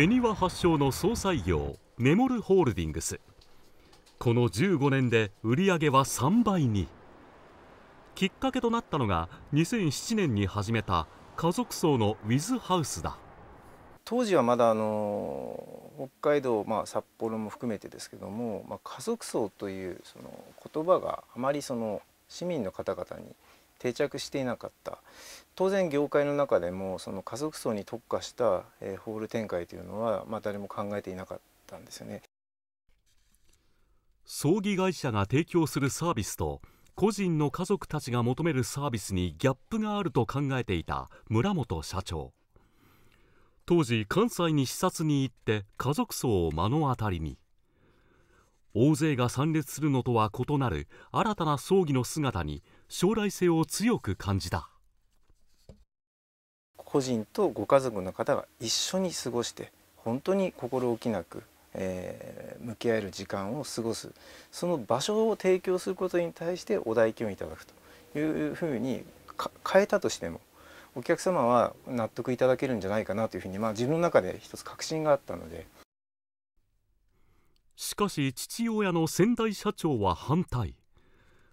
恵庭発祥の総裁業メモルホールディングスこの15年で売り上げは3倍にきっかけとなったのが2007年に始めた家族葬のウィズハウスだ当時はまだあの北海道、まあ、札幌も含めてですけども、まあ、家族葬というその言葉があまりその市民の方々に定着していなかった当然業界の中でもその家族層に特化した、えホール展開というのは、まあ、誰も考えていなかったんですよね葬儀会社が提供するサービスと個人の家族たちが求めるサービスにギャップがあると考えていた村本社長当時関西に視察に行って家族葬を目の当たりに大勢が参列するのとは異なる新たな葬儀の姿に将来性を強く感じた個人とご家族の方が一緒に過ごして本当に心置きなく、えー、向き合える時間を過ごすその場所を提供することに対してお代金をいただくというふうに変えたとしてもお客様は納得いただけるんじゃないかなというふうに、まあ、自分の中で一つ確信があったのでしかし父親の先代社長は反対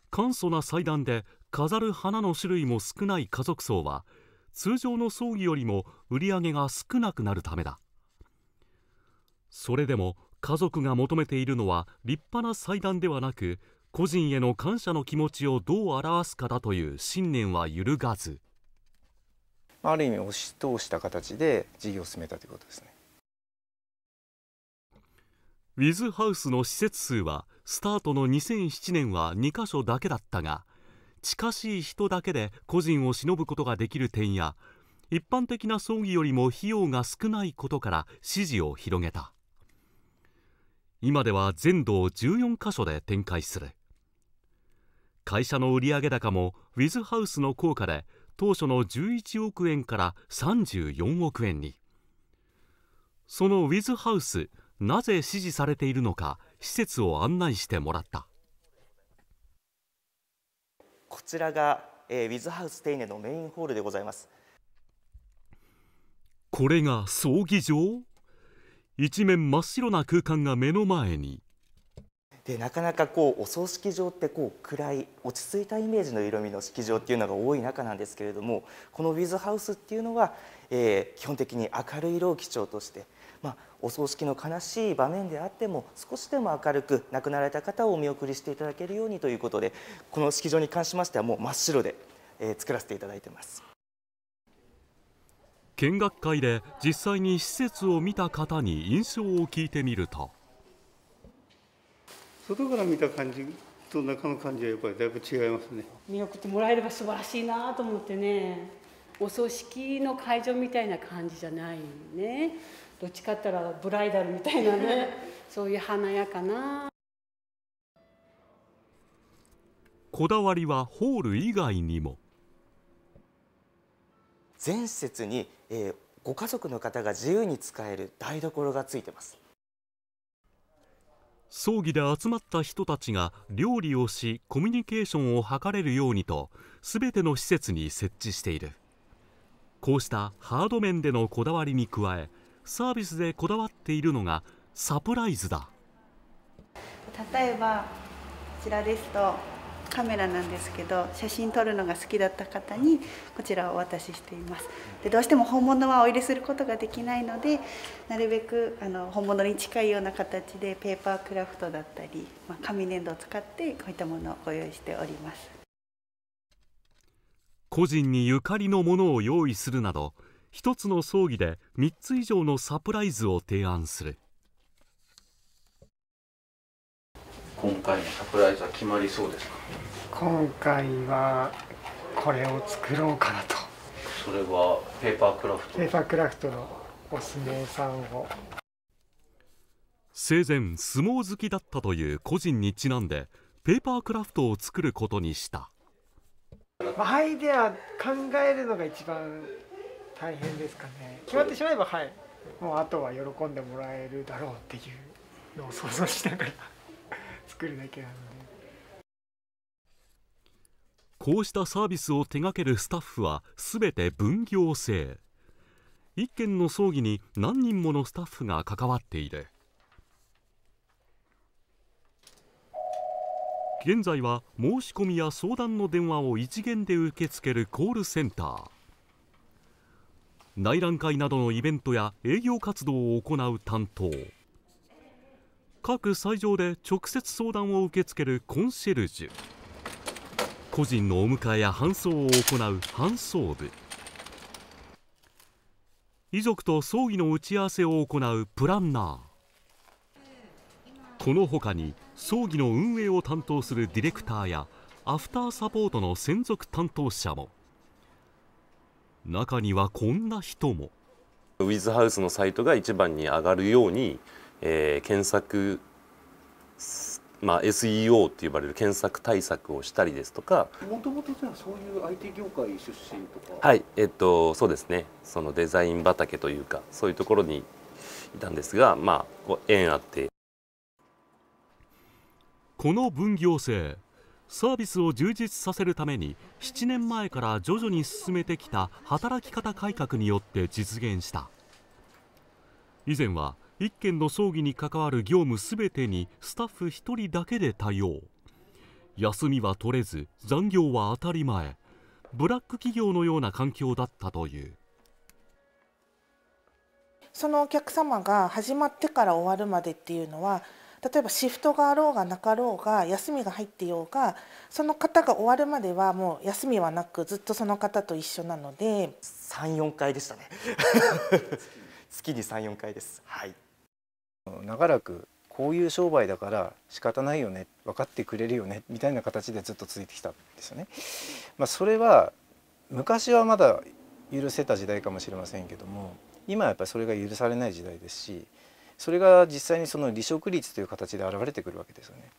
簡素な祭壇で飾る花の種類も少ない家族葬は通常の葬儀よりも売り上げが少なくなるためだそれでも家族が求めているのは立派な祭壇ではなく個人への感謝の気持ちをどう表すかだという信念は揺るがずある意味押し通した形で事業を進めたということですねウィズハウスの施設数はスタートの2007年は2カ所だけだったが近しい人だけで個人を忍ぶことができる点や一般的な葬儀よりも費用が少ないことから支持を広げた今では全道14カ所で展開する会社の売上高もウィズハウスの効果で当初の11億円から34億円にそのウィズハウスなぜ支持されているのか施設を案内してもらったこちらが、えー、ウィズハウステイネのメインホールでございますこれが葬儀場一面真っ白な空間が目の前にでなかなかこうお葬式場ってこう暗い落ち着いたイメージの色味の式場っていうのが多い中なんですけれどもこのウィズハウスっていうのは、えー、基本的に明るい色を基調として、まあ、お葬式の悲しい場面であっても少しでも明るく亡くなられた方をお見送りしていただけるようにということでこの式場に関しましてはもう真っ白で、えー、作らせていただいてます見学会で実際に施設を見た方に印象を聞いてみると外から見た感じと中の感じはやっぱりだいぶ違いますね見送ってもらえれば素晴らしいなと思ってねお葬式の会場みたいな感じじゃないねどっちかったらブライダルみたいなね そういう華やかなこだわりはホール以外にも前節に、えー、ご家族の方が自由に使える台所がついてます葬儀で集まった人たちが料理をしコミュニケーションを図れるようにとすべての施設に設置しているこうしたハード面でのこだわりに加えサービスでこだわっているのがサプライズだ例えばこちらですとカメラなんですけど写真撮るのが好きだった方にこちらをお渡ししていますでどうしても本物はお入れすることができないのでなるべくあの本物に近いような形でペーパークラフトだったり、まあ、紙粘土を使ってこういったものをご用意しております個人にゆかりのものを用意するなど一つの葬儀で三つ以上のサプライズを提案する今回のサプライズは決まりそうですか今回はこれを作ろうかなとそれはペーパークラフトペーパークラフトのお相撲さんを生前相撲好きだったという個人にちなんでペーパークラフトを作ることにしたアイデア考えるのが一番大変ですかね決まってしまえばはいもうあとは喜んでもらえるだろうっていうのを想像しながら 作るだけなのでこうしたサービスを手掛けるスタッフは全て分業制1件の葬儀に何人ものスタッフが関わっている現在は申し込みや相談の電話を一元で受け付けるコールセンター内覧会などのイベントや営業活動を行う担当各斎場で直接相談を受け付けるコンシェルジュ個人のお迎えや搬送を行う搬送部遺族と葬儀の打ち合わせを行うプランナーこのほかに葬儀の運営を担当するディレクターやアフターサポートの専属担当者も。中にはこんな人もウィズハウスのサイトが一番に上がるように、えー、検索、まあ、SEO って呼ばれる検索対策をしたりですとかもともとじゃそういう IT 業界出身とかはいえっとそうですねそのデザイン畑というかそういうところにいたんですがまあ縁あってこの分業制サービスを充実させるために7年前から徐々に進めてきた働き方改革によって実現した以前は1件の葬儀に関わる業務すべてにスタッフ1人だけで対応休みは取れず残業は当たり前ブラック企業のような環境だったというそのお客様が始まってから終わるまでっていうのは例えばシフトがあろうがなかろうが休みが入ってようがその方が終わるまではもう休みはなくずっとその方と一緒なので34回でしたね 月に34回ですはい長らくこういう商売だから仕方ないよね分かってくれるよねみたいな形でずっと続いてきたんですよね。まあ、それは昔はまだ許せた時代かもしれませんけども今はやっぱりそれが許されない時代ですしそれが実際にその離職率という形で現れてくるわけですよね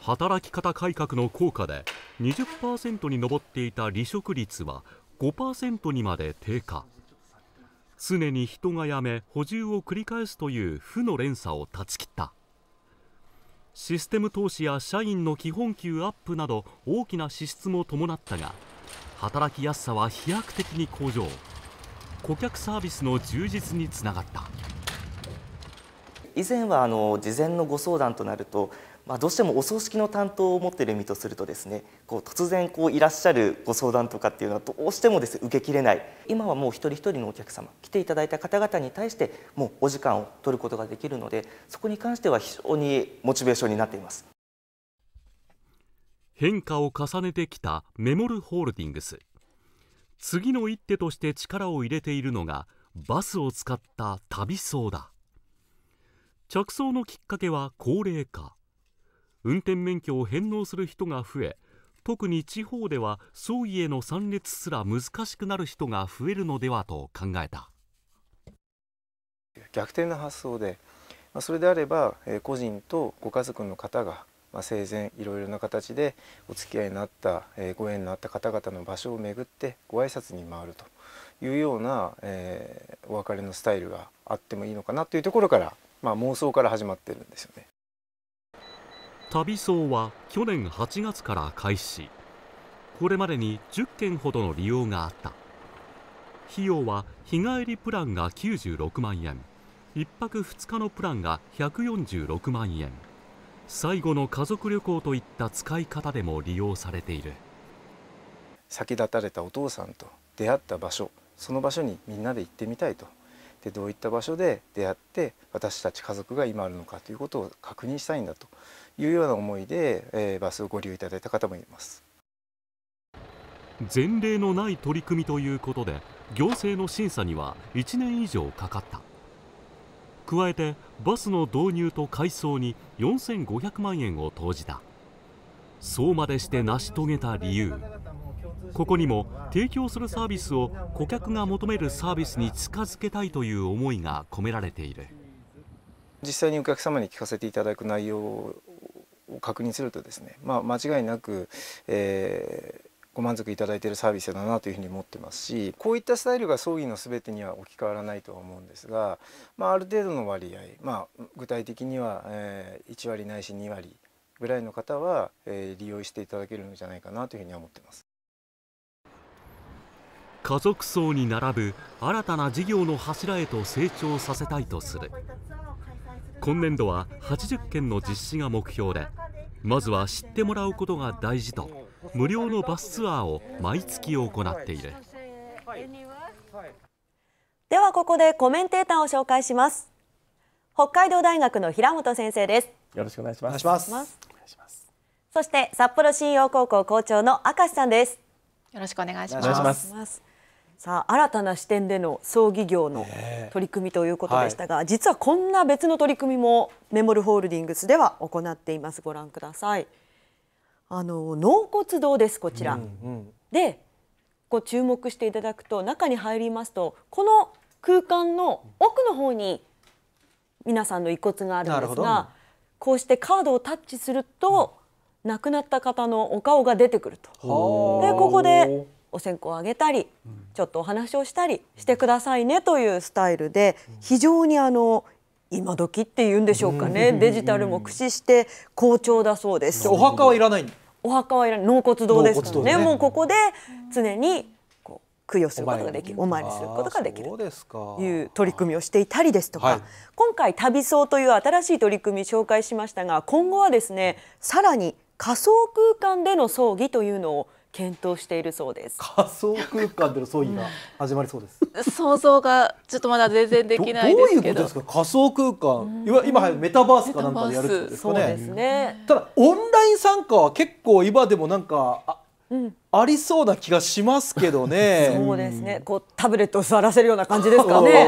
働き方改革の効果で20%に上っていた離職率は5%にまで低下常に人が辞め補充を繰り返すという負の連鎖を断ち切ったシステム投資や社員の基本給アップなど大きな支出も伴ったが働きやすさは飛躍的に向上顧客サービスの充実につながった以前はあの事前のご相談となると、まあ、どうしてもお葬式の担当を持っている身とするとですねこう突然こういらっしゃるご相談とかっていうのはどうしてもです、ね、受けきれない今はもう一人一人のお客様来ていただいた方々に対してもうお時間を取ることができるのでそこに関しては非常にモチベーションになっています変化を重ねてきたメモルホールディングス次の一手として力を入れているのがバスを使った旅走だ着想のきっかけは高齢化運転免許を返納する人が増え特に地方では葬儀への参列すら難しくなる人が増えるのではと考えた逆転の発想でそれであれば個人とご家族の方がまあ、生前いろいろな形でお付き合いになった、えー、ご縁のあった方々の場所を巡ってご挨拶に回るというような、えー、お別れのスタイルがあってもいいのかなというところから、まあ、妄想から始まってるんですよね。旅荘は去年8月から開始これまでに10件ほどの利用があった費用は日帰りプランが96万円1泊2日のプランが146万円最後の家族旅行といった使い方でも利用されている先立たれたお父さんと出会った場所その場所にみんなで行ってみたいとでどういった場所で出会って私たち家族が今あるのかということを確認したいんだというような思いで、えー、バスをご利用いただいた方もいます前例のない取り組みということで行政の審査には1年以上かかった加えてバスの導入と改装に4500万円を投じたそうまでして成し遂げた理由ここにも提供するサービスを顧客が求めるサービスに近づけたいという思いが込められている実際にお客様に聞かせていただく内容を確認するとですね、まあ、間違いなく、えーご満足いただいているサービスだなというふうに思ってますしこういったスタイルが葬儀の全てには置き換わらないとは思うんですが、まあ、ある程度の割合、まあ、具体的には、え1割ないし2割ぐらいの方は、え利用していただけるんじゃないかなというふうに思ってます。家族葬に並ぶ新たな事業の柱へと成長させたいとする今年度は80件の実施が目標でまずは知ってもらうことが大事と無料のバスツアーを毎月行っているではここでコメンテーターを紹介します北海道大学の平本先生ですよろしくお願いしますそして札幌信用高校校長の明石さんですよろしくお願いしますさあ新たな視点での葬儀業の取り組みということでしたが、はい、実はこんな別の取り組みもメモルホールディングスでは行っていますご覧くださいあの納骨堂ですこちら。うんうん、でこう注目していただくと中に入りますとこの空間の奥の方に皆さんの遺骨があるんですがこうしてカードをタッチすると、うん、亡くなった方のお顔が出てくると。でここでお線香をあげたり、ちょっとお話をしたりしてくださいねというスタイルで非常にあの今時って言うんでしょうかね、デジタルも駆使して好調だそうです。お墓はいらない。お墓はいらない、納骨堂ですからね、ねもうここで常にこう供養することができる、お参りすることができるという取り組みをしていたりですとか、はい、今回旅荘という新しい取り組み紹介しましたが、今後はですね、さらに仮想空間での葬儀というのを検討しているそうです仮想空間での葬意が始まりそうです、想像がちょっとまだ全然できないどういうことですか仮想空間今今メタバースかなんかでやるんですかねすねただオンライン参加は結構今でもなんかあうん、ありそうな気がしますけどね。そうですね。こうタブレットを座らせるような感じですかね。タ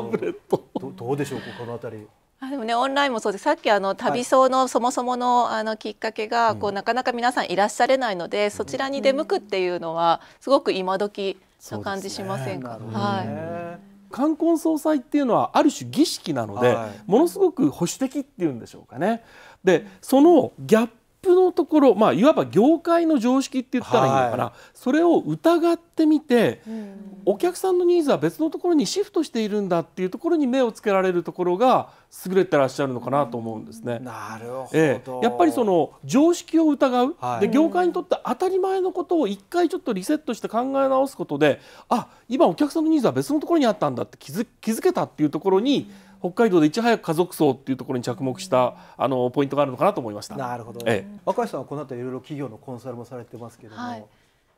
ブレット。どどうでしょうこのあたり。あでもねオンラインもそうですさっきあの旅走のそもそものあのきっかけが、こうなかなか皆さんいらっしゃれないので、そちらに出向くっていうのはすごく今時な感じしませんか。ね、はい。冠婚葬祭っていうのはある種儀式なので、はい、ものすごく保守的っていうんでしょうかね。でそのギャップのところ、まあ、いわば業界の常識って言ったらいいのかな、はい、それを疑ってみて、うん、お客さんのニーズは別のところにシフトしているんだっていうところに目をつけられるところが優れてらっしゃるのかなと思うんですね。うん、なるほど、えー、やっぱりその常識を疑う、はい、で業界にとって当たり前のことを一回ちょっとリセットして考え直すことであ今お客さんのニーズは別のところにあったんだって気づ気づけたっていうところに、うん北海道でいち早く家族葬っていうところに着目したあのポイントがあるのかなと思いましたなるほど、ええ、若林さんはこの後いろいろ企業のコンサルもされてますけども、はい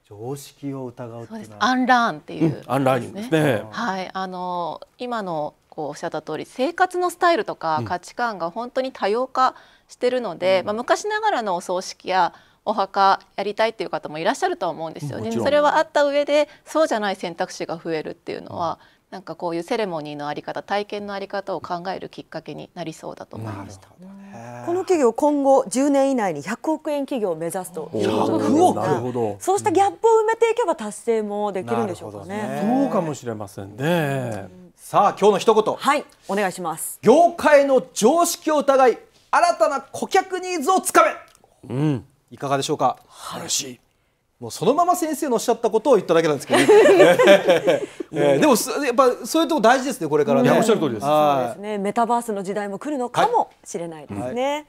常識を疑うそうですアンラーンっていう、ねうん、アンラーニングですねはいあの今のこうおっしゃった通り生活のスタイルとか価値観が本当に多様化してるので、うん、まあ、昔ながらのお葬式やお墓やりたいっていう方もいらっしゃると思うんですよね。それはあった上でそうじゃない選択肢が増えるっていうのはなんかこういうセレモニーのあり方体験のあり方を考えるきっかけになりそうだと思いました、ね、この企業今後10年以内に100億円企業を目指すということでそうしたギャップを埋めていけば達成もできるんでしょうかね、ね、そうかもしれませんね、さあ今日の一言はいお願いします業界の常識を疑い新たな顧客ニーズをつかめ、うん、いかがでしょうか、はい、嬉しいもうそのまま先生のおっしゃったことを言っただけなんですけど、ね えー、でもやっぱそういうとこ大事ですねこれからね。おっしゃる通りです。そうですね。メタバースの時代も来るのかもしれないですね。はい